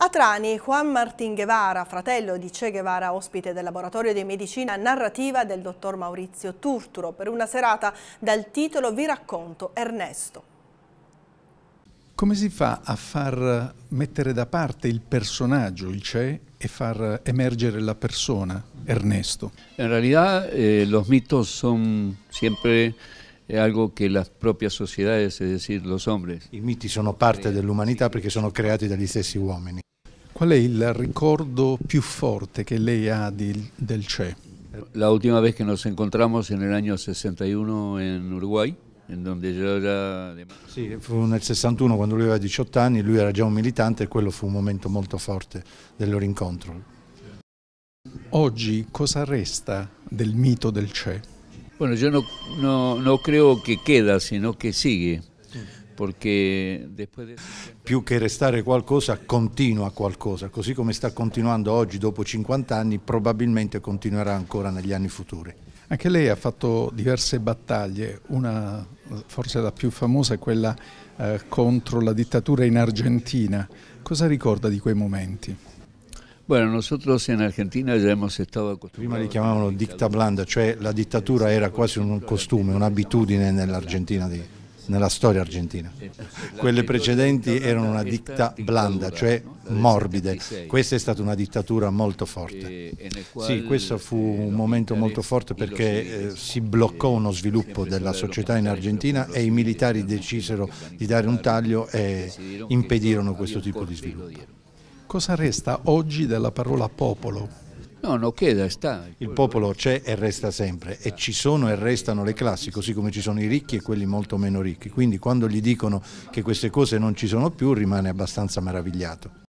A Trani, Juan Martín Guevara, fratello di Che Guevara, ospite del laboratorio di medicina narrativa del dottor Maurizio Turturo, per una serata dal titolo Vi racconto Ernesto. Come si fa a far mettere da parte il personaggio, il Che, e far emergere la persona, Ernesto? In realtà, eh, los mitos sono sempre è algo che la propria società, es decir, los hombres. I miti sono parte dell'umanità perché sono creati dagli stessi uomini. Qual è il ricordo più forte che lei ha di, del CE? La ultima vez che nos encontramos en el año 61 en Uruguay, en donde yo era... Sì, fu nel 61 quando lui aveva 18 anni, lui era già un militante e quello fu un momento molto forte del loro incontro. Oggi cosa resta del mito del CE? Bueno, yo no, no, no creo que queda, sino que sigue. Perché después più che restare qualcosa continua qualcosa, così come sta continuando oggi dopo 50 anni, probabilmente continuerà ancora negli anni futuri. Anche lei ha fatto diverse battaglie, una forse la più famosa è quella eh, contro la dittatura in Argentina. Cosa ricorda di quei momenti? Bueno, nosotros en Argentina ya hemos estado acostumbrados. Prima li chiamavano dicta blanda, cioè la dittatura era quasi un costume, un'abitudine nell'Argentina di nella storia argentina. Eh, Quelle precedenti erano una dicta blanda, cioè morbide. Questa è stata una dittatura molto forte. Sì, questo fu eh, un momento molto forte perché eh, si bloccò uno sviluppo della società in Argentina e i militari decisero di dare un taglio e impedirono questo tipo di sviluppo. Cosa resta oggi della parola popolo? No, no, queda, sta. Il popolo c'è e resta sempre e ci sono e restano le classi, così come ci sono i ricchi e quelli molto meno ricchi. Quindi quando gli dicono che queste cose non ci sono più rimane abbastanza meravigliato.